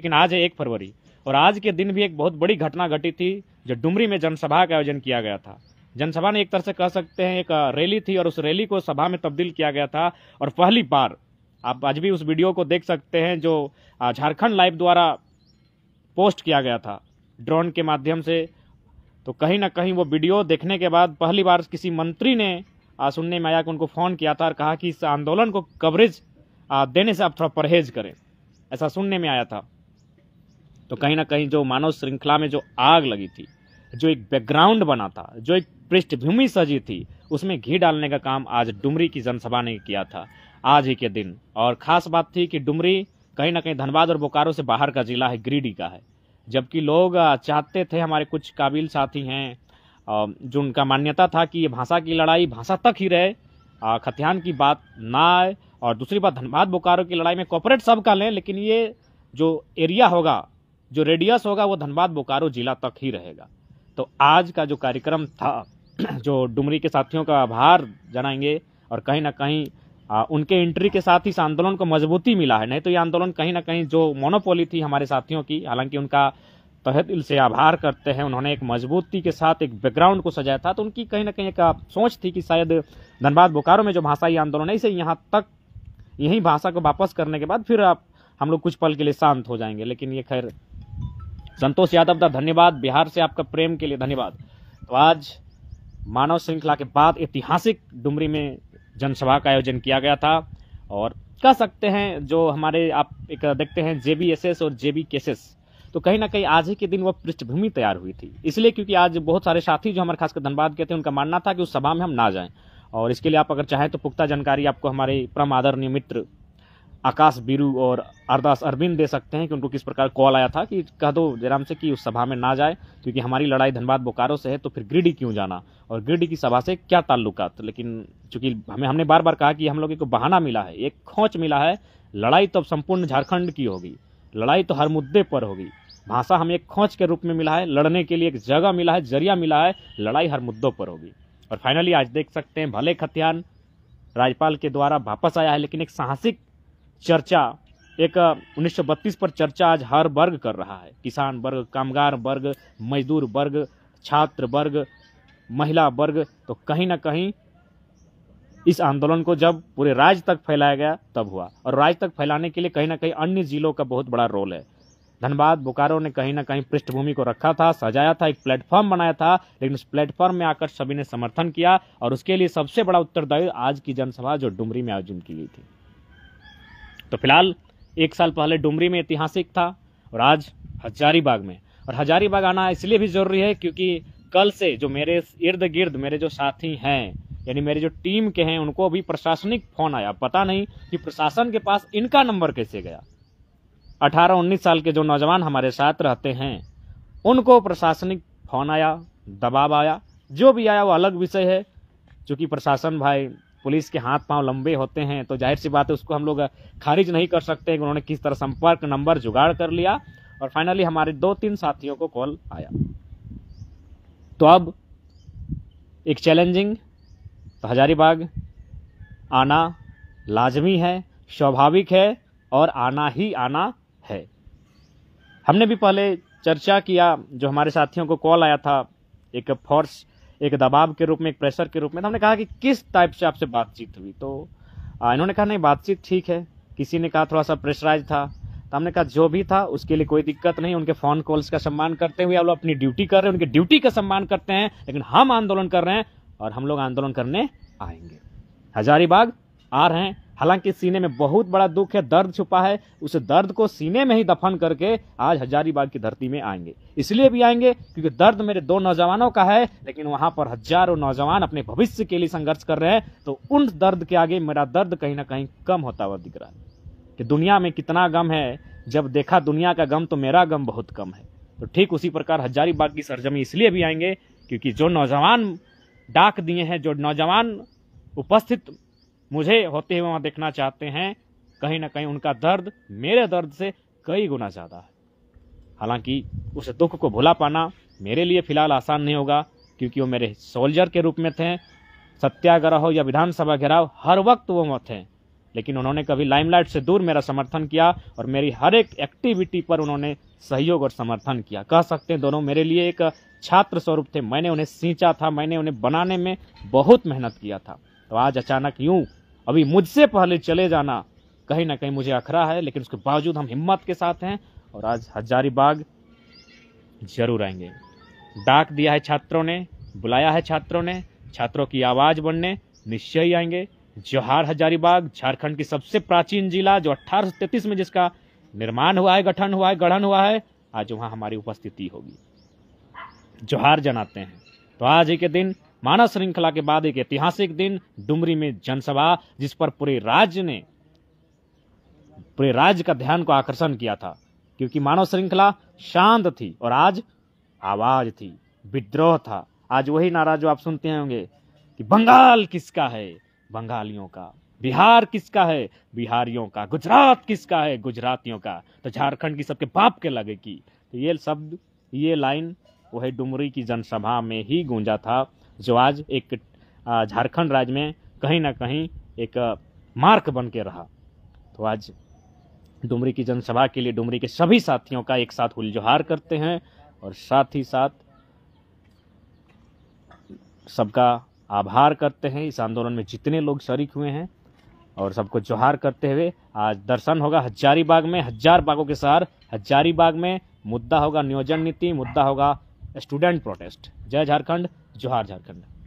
लेकिन आज है एक फरवरी और आज के दिन भी एक बहुत बड़ी घटना घटी थी जो डुमरी में जनसभा का आयोजन किया गया था जनसभा ने एक तरह से कह सकते हैं एक रैली थी और उस रैली को सभा में तब्दील किया गया था और पहली बार आप आज भी उस वीडियो को देख सकते हैं जो झारखंड लाइव द्वारा पोस्ट किया गया था ड्रोन के माध्यम से तो कहीं ना कहीं वो वीडियो देखने के बाद पहली बार किसी मंत्री ने सुनने में आया कि उनको फ़ोन किया था और कहा कि इस आंदोलन को कवरेज देने से आप थोड़ा परहेज करें ऐसा सुनने में आया था तो कहीं ना कहीं जो मानव श्रृंखला में जो आग लगी थी जो एक बैकग्राउंड बना था जो एक पृष्ठभूमि सजी थी उसमें घी डालने का काम आज डुमरी की जनसभा ने किया था आज ही के दिन और खास बात थी कि डुमरी कहीं ना कहीं धनबाद और बोकारो से बाहर का जिला है गिरिडीह का है जबकि लोग चाहते थे हमारे कुछ काबिल साथी हैं जो उनका मान्यता था कि ये भाषा की लड़ाई भाषा तक ही रहे खतिहान की बात ना आए और दूसरी बात धनबाद बोकारो की लड़ाई में कॉपरेट सब का लें लेकिन ये जो एरिया होगा जो रेडियस होगा वो धनबाद बोकारो जिला तक ही रहेगा तो आज का जो कार्यक्रम था जो डुमरी के साथियों का आभार जनाएंगे और कहीं ना कहीं आ, उनके एंट्री के साथ ही इस आंदोलन को मजबूती मिला है नहीं तो ये आंदोलन कहीं ना कहीं जो मोनोपोली थी हमारे साथियों की हालांकि उनका तहे दिल से आभार करते हैं उन्होंने एक मजबूती के साथ एक बैकग्राउंड को सजाया था तो उनकी कहीं ना कहीं एक सोच थी कि शायद धनबाद बोकारो में जो भाषाई आंदोलन है इसे यहाँ तक यही भाषा को वापस करने के बाद फिर आप हम लोग कुछ पल के लिए शांत हो जाएंगे लेकिन ये खैर संतोष यादव दा धन्यवाद बिहार से आपका प्रेम के लिए धन्यवाद तो आज मानव श्रृंखला के बाद ऐतिहासिक डुमरी में जनसभा का आयोजन किया गया था और कह सकते हैं जो हमारे आप एक देखते हैं जे और जे तो कहीं ना कहीं आज ही के दिन वह पृष्ठभूमि तैयार हुई थी इसलिए क्योंकि आज बहुत सारे साथी जो हमारे खासकर धनबाद के थे उनका मानना था कि उस सभा में हम ना जाएं और इसके लिए आप अगर चाहें तो पुख्ता जानकारी आपको हमारे परम आदरणीय मित्र आकाश बीरू और अरदास अरविंद दे सकते हैं कि उनको किस प्रकार कॉल आया था कि कह दो जयराम से कि उस सभा में ना जाए क्योंकि हमारी लड़ाई धनबाद बोकारो से है तो फिर गिरडी क्यों जाना और गिरडी की सभा से क्या ताल्लुकात लेकिन चूंकि हमें हमने बार बार कहा कि हम लोग को बहाना मिला है एक खोच मिला है लड़ाई तो अब संपूर्ण झारखंड की होगी लड़ाई तो हर मुद्दे पर होगी भाषा हमें एक खोच के रूप में मिला है लड़ने के लिए एक जगह मिला है जरिया मिला है लड़ाई हर मुद्दों पर होगी और फाइनली आज देख सकते हैं भले खतियान राज्यपाल के द्वारा वापस आया है लेकिन एक साहसिक चर्चा एक 1932 पर चर्चा आज हर वर्ग कर रहा है किसान वर्ग कामगार वर्ग मजदूर वर्ग छात्र वर्ग महिला वर्ग तो कहीं ना कहीं इस आंदोलन को जब पूरे राज्य तक फैलाया गया तब हुआ और राज्य तक फैलाने के लिए कहीं ना कहीं अन्य जिलों का बहुत बड़ा रोल है धनबाद बोकारो ने कहीं ना कहीं पृष्ठभूमि को रखा था सजाया था एक प्लेटफॉर्म बनाया था लेकिन उस प्लेटफॉर्म में आकर सभी ने समर्थन किया और उसके लिए सबसे बड़ा उत्तरदायी आज की जनसभा जो डुमरी में आयोजन की गई थी तो फिलहाल एक साल पहले डुमरी में ऐतिहासिक था और आज हजारीबाग में और हजारीबाग आना इसलिए भी ज़रूरी है क्योंकि कल से जो मेरे इर्द गिर्द मेरे जो साथी हैं यानी मेरे जो टीम के हैं उनको अभी प्रशासनिक फ़ोन आया पता नहीं कि प्रशासन के पास इनका नंबर कैसे गया 18-19 साल के जो नौजवान हमारे साथ रहते हैं उनको प्रशासनिक फ़ोन आया दबाव आया जो भी आया वो अलग विषय है क्योंकि प्रशासन भाई पुलिस के हाथ पांव लंबे होते हैं तो जाहिर सी बात है उसको हम लोग खारिज नहीं कर सकते कि उन्होंने किस तरह संपर्क नंबर जुगाड़ कर लिया और फाइनली हमारे दो तीन साथियों को कॉल आया तो अब एक चैलेंजिंग तो हजारीबाग आना लाजमी है स्वाभाविक है और आना ही आना है हमने भी पहले चर्चा किया जो हमारे साथियों को कॉल आया था एक फोर्स एक दबाव के रूप में एक प्रेशर के रूप में तो हमने कहा कि किस टाइप से आपसे बातचीत हुई तो इन्होंने कहा नहीं बातचीत ठीक है किसी ने कहा थोड़ा सा प्रेशराइज था तो हमने कहा जो भी था उसके लिए कोई दिक्कत नहीं उनके फ़ोन कॉल्स का सम्मान करते हुए आप लोग अपनी ड्यूटी कर रहे हैं उनकी ड्यूटी का सम्मान करते हैं लेकिन हम आंदोलन कर रहे हैं और हम लोग आंदोलन करने आएंगे हजारीबाग आ रहे हैं हालांकि सीने में बहुत बड़ा दुख है दर्द छुपा है उस दर्द को सीने में ही दफन करके आज हजारीबाग की धरती में आएंगे इसलिए भी आएंगे क्योंकि दर्द मेरे दो नौजवानों का है लेकिन वहां पर हजारों नौजवान अपने भविष्य के लिए संघर्ष कर रहे हैं तो उन दर्द के आगे मेरा दर्द कहीं ना कहीं कम होता हुआ दिख रहा है कि दुनिया में कितना गम है जब देखा दुनिया का गम तो मेरा गम बहुत कम है तो ठीक उसी प्रकार हजारीबाग की सरजमी इसलिए भी आएंगे क्योंकि जो नौजवान डाक दिए हैं जो नौजवान उपस्थित मुझे होते हुए वहाँ देखना चाहते हैं कहीं ना कहीं उनका दर्द मेरे दर्द से कई गुना ज़्यादा है हालांकि उस दुख को भुला पाना मेरे लिए फ़िलहाल आसान नहीं होगा क्योंकि वो मेरे सोल्जर के रूप में थे सत्याग्रह हो या विधानसभा घेराव हर वक्त वो थे लेकिन उन्होंने कभी लाइमलाइट से दूर मेरा समर्थन किया और मेरी हर एक एक्टिविटी पर उन्होंने सहयोग और समर्थन किया कह सकते हैं दोनों मेरे लिए एक छात्र स्वरूप थे मैंने उन्हें सींचा था मैंने उन्हें बनाने में बहुत मेहनत किया था तो आज अचानक यूं अभी मुझसे पहले चले जाना कहीं ना कहीं मुझे अखरा है लेकिन उसके बावजूद हम हिम्मत के साथ हैं और आज हजारीबाग जरूर आएंगे डाक दिया है छात्रों ने बुलाया है छात्रों ने छात्रों की आवाज़ बनने निश्चय ही आएंगे जोहार हजारीबाग झारखंड की सबसे प्राचीन जिला जो अट्ठारह में जिसका निर्माण हुआ है गठन हुआ है गढ़न हुआ है आज वहाँ हमारी उपस्थिति होगी जोहार जनाते हैं तो आज ही के दिन मानव श्रृंखला के बाद एक ऐतिहासिक दिन डुमरी में जनसभा जिस पर पूरे राज्य ने पूरे राज्य का ध्यान को आकर्षण किया था क्योंकि मानव श्रृंखला शांत थी और आज आवाज थी विद्रोह था आज वही नारा जो आप सुनते होंगे कि बंगाल किसका है बंगालियों का बिहार किसका है बिहारियों का गुजरात किसका है गुजरातियों का तो झारखंड की सबके बाप के लगे की तो ये शब्द ये लाइन वह डुमरी की जनसभा में ही गूंजा था जो आज एक झारखंड राज्य में कहीं ना कहीं एक मार्क बन के रहा तो आज डुमरी की जनसभा के लिए डुमरी के सभी साथियों का एक साथ हुलजोहार करते हैं और साथ ही साथ सबका आभार करते हैं इस आंदोलन में जितने लोग शरीक हुए हैं और सबको जोहार करते हुए आज दर्शन होगा हजारीबाग में हजार बागों के सार हजारीबाग में मुद्दा होगा नियोजन नीति मुद्दा होगा स्टूडेंट प्रोटेस्ट जय झारखंड जोहार झारखंड